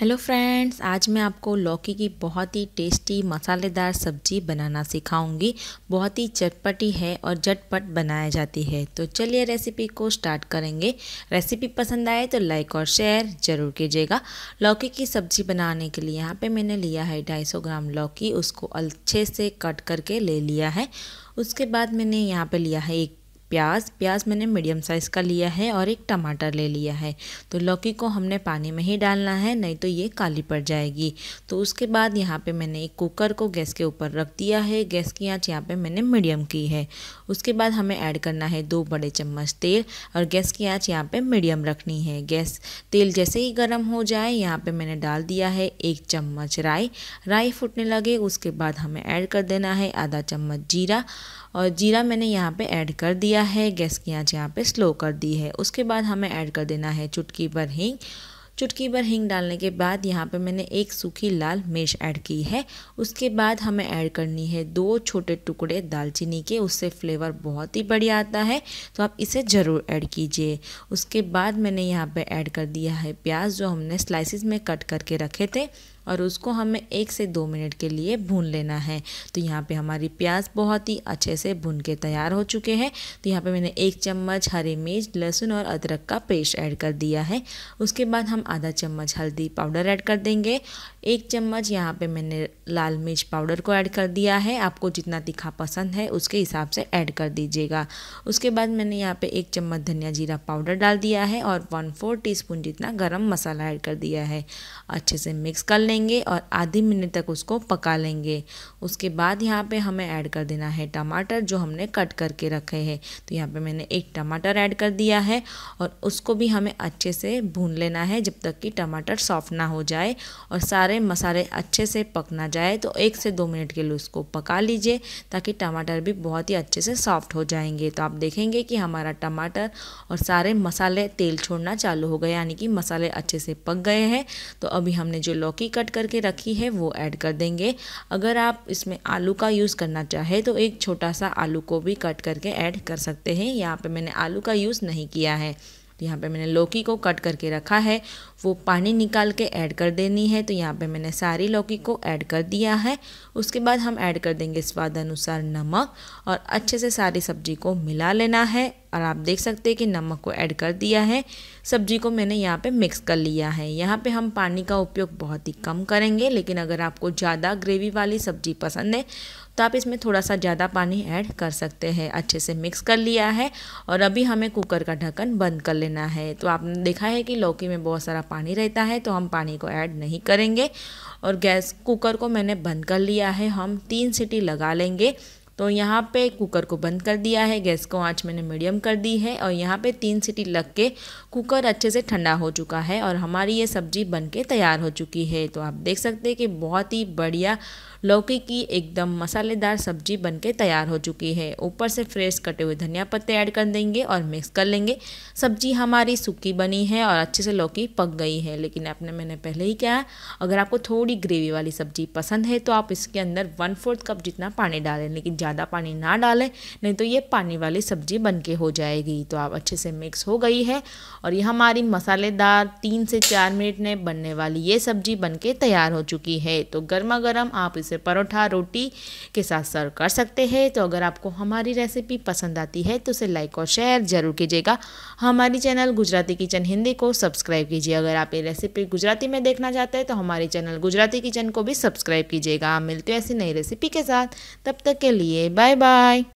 hello friends आज मैं आपको लौकी की बहुत ही टेस्टी मसालेदार सब्जी बनाना सिखाऊंगी बहुत ही चटपटी है और झटपट बनाया जाती है तो चलिए रेसिपी को स्टार्ट करेंगे रेसिपी पसंद आए तो लाइक और शेयर ज़रूर कीजिएगा लौकी की सब्जी बनाने के लिए यहाँ पे मैंने लिया है 250 ग्राम लौकी उसको अच्छे से कट करके ले लिया है उसके बाद मैंने यहाँ पर लिया है एक प्याज प्याज मैंने मीडियम साइज़ का लिया है और एक टमाटर ले लिया है तो लौकी को हमने पानी में ही डालना है नहीं तो ये काली पड़ जाएगी तो उसके बाद यहाँ पे मैंने एक कुकर को गैस के ऊपर रख दिया है गैस की आँच यहाँ पे मैंने मीडियम की है उसके बाद हमें ऐड करना है दो बड़े चम्मच तेल और गैस की आँच यहाँ पर मीडियम रखनी है गैस तेल जैसे ही गर्म हो जाए यहाँ पर मैंने डाल दिया है एक चम्मच राई राई फूटने लगे उसके बाद हमें ऐड कर देना है आधा चम्मच जीरा और जीरा मैंने यहाँ पर ऐड कर दिया किया है गैस की आँच यहाँ पे स्लो कर दी है उसके बाद हमें ऐड कर देना है चुटकी भर हींग चुटकी भर हींग डालने के बाद यहाँ पे मैंने एक सूखी लाल मिर्च ऐड की है उसके बाद हमें ऐड करनी है दो छोटे टुकड़े दालचीनी के उससे फ्लेवर बहुत ही बढ़िया आता है तो आप इसे ज़रूर ऐड कीजिए उसके बाद मैंने यहाँ पे ऐड कर दिया है प्याज जो हमने स्लाइसिस में कट करके रखे थे और उसको हमें एक से दो मिनट के लिए भून लेना है तो यहाँ पे हमारी प्याज बहुत ही अच्छे से भून के तैयार हो चुके हैं तो यहाँ पे मैंने एक चम्मच हरी मिर्च लहसुन और अदरक का पेस्ट ऐड कर दिया है उसके बाद हम आधा चम्मच हल्दी पाउडर ऐड कर देंगे एक चम्मच यहाँ पर मैंने लाल मिर्च पाउडर को ऐड कर दिया है आपको जितना तीखा पसंद है उसके हिसाब से ऐड कर दीजिएगा उसके बाद मैंने यहाँ पर एक चम्मच धनिया जीरा पाउडर डाल दिया है और वन फोर टी जितना गरम मसाला ऐड कर दिया है अच्छे से मिक्स कर लेंगे लेंगे और आधी मिनट तक उसको पका लेंगे उसके बाद यहाँ पे हमें ऐड कर देना है टमाटर जो हमने कट करके रखे हैं तो यहाँ पे मैंने एक टमाटर ऐड कर दिया है और उसको भी हमें अच्छे से भून लेना है जब तक कि टमाटर सॉफ्ट ना हो जाए और सारे मसाले अच्छे से पक ना जाए तो एक से दो मिनट के लिए उसको पका लीजिए ताकि टमाटर भी बहुत ही अच्छे से सॉफ्ट हो जाएंगे तो आप देखेंगे कि हमारा टमाटर और सारे मसाले तेल छोड़ना चालू हो गए यानी कि मसाले अच्छे से पक गए हैं तो अभी हमने जो लौकी कट कट करके रखी है वो ऐड कर देंगे अगर आप इसमें आलू का यूज़ करना चाहे तो एक छोटा सा आलू को भी कट करके ऐड कर सकते हैं यहाँ पे मैंने आलू का यूज़ नहीं किया है तो यहाँ पे मैंने लौकी को कट करके रखा है वो पानी निकाल के ऐड कर देनी है तो यहाँ पे मैंने सारी लौकी को ऐड कर दिया है उसके बाद हम ऐड कर देंगे स्वाद अनुसार नमक और अच्छे से सारी सब्जी को मिला लेना है और आप देख सकते हैं कि नमक को ऐड कर दिया है सब्जी को मैंने यहाँ पे मिक्स कर लिया है यहाँ पे हम पानी का उपयोग बहुत ही कम करेंगे लेकिन अगर आपको ज़्यादा ग्रेवी वाली सब्जी पसंद है तो आप इसमें थोड़ा सा ज़्यादा पानी ऐड कर सकते हैं अच्छे से मिक्स कर लिया है और अभी हमें कुकर का ढक्कन बंद कर लेना है तो आपने देखा है कि लौकी में बहुत सारा पानी रहता है तो हम पानी को ऐड नहीं करेंगे और गैस कुकर को मैंने बंद कर लिया है हम तीन सीटी लगा लेंगे तो यहाँ पे कुकर को बंद कर दिया है गैस को आँच मैंने मीडियम कर दी है और यहाँ पे तीन सीटी लग के कुकर अच्छे से ठंडा हो चुका है और हमारी ये सब्ज़ी बन के तैयार हो चुकी है तो आप देख सकते हैं कि बहुत ही बढ़िया लौकी की एकदम मसालेदार सब्जी बनके तैयार हो चुकी है ऊपर से फ्रेश कटे हुए धनिया पत्ते ऐड कर देंगे और मिक्स कर लेंगे सब्जी हमारी सूखी बनी है और अच्छे से लौकी पक गई है लेकिन आपने मैंने पहले ही क्या है अगर आपको थोड़ी ग्रेवी वाली सब्जी पसंद है तो आप इसके अंदर वन फोर्थ कप जितना पानी डालें लेकिन ज़्यादा पानी ना डालें नहीं तो ये पानी वाली सब्जी बन के हो जाएगी तो आप अच्छे से मिक्स हो गई है और ये हमारी मसालेदार तीन से चार मिनट में बनने वाली ये सब्जी बन के तैयार हो चुकी है तो गर्मा गर्म आप इस से परोठा रोटी के साथ सर्व कर सकते हैं तो अगर आपको हमारी रेसिपी पसंद आती है तो उसे लाइक और शेयर ज़रूर कीजिएगा हमारी चैनल गुजराती किचन हिंदी को सब्सक्राइब कीजिए अगर आप ये रेसिपी गुजराती में देखना चाहते हैं तो हमारे चैनल गुजराती किचन को भी सब्सक्राइब कीजिएगा मिलते हैं ऐसी नई रेसिपी के साथ तब तक के लिए बाय बाय